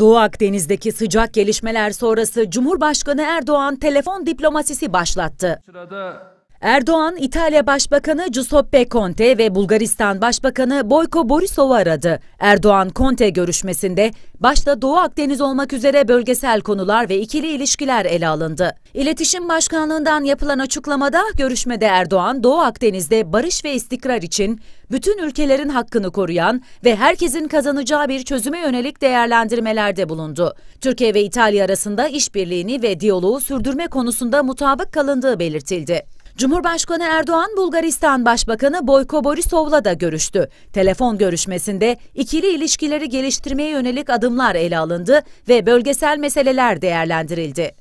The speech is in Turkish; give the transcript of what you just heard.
Doğu Akdeniz'deki sıcak gelişmeler sonrası Cumhurbaşkanı Erdoğan telefon diplomasisi başlattı. Sırada Erdoğan, İtalya Başbakanı Giuseppe Conte ve Bulgaristan Başbakanı Boyko Borisov'u aradı. Erdoğan Conte görüşmesinde başta Doğu Akdeniz olmak üzere bölgesel konular ve ikili ilişkiler ele alındı. İletişim Başkanlığından yapılan açıklamada görüşmede Erdoğan Doğu Akdeniz'de barış ve istikrar için bütün ülkelerin hakkını koruyan ve herkesin kazanacağı bir çözüme yönelik değerlendirmelerde bulundu. Türkiye ve İtalya arasında işbirliğini ve diyaloğu sürdürme konusunda mutabık kalındığı belirtildi. Cumhurbaşkanı Erdoğan, Bulgaristan Başbakanı Boyko Borisov'la da görüştü. Telefon görüşmesinde ikili ilişkileri geliştirmeye yönelik adımlar ele alındı ve bölgesel meseleler değerlendirildi.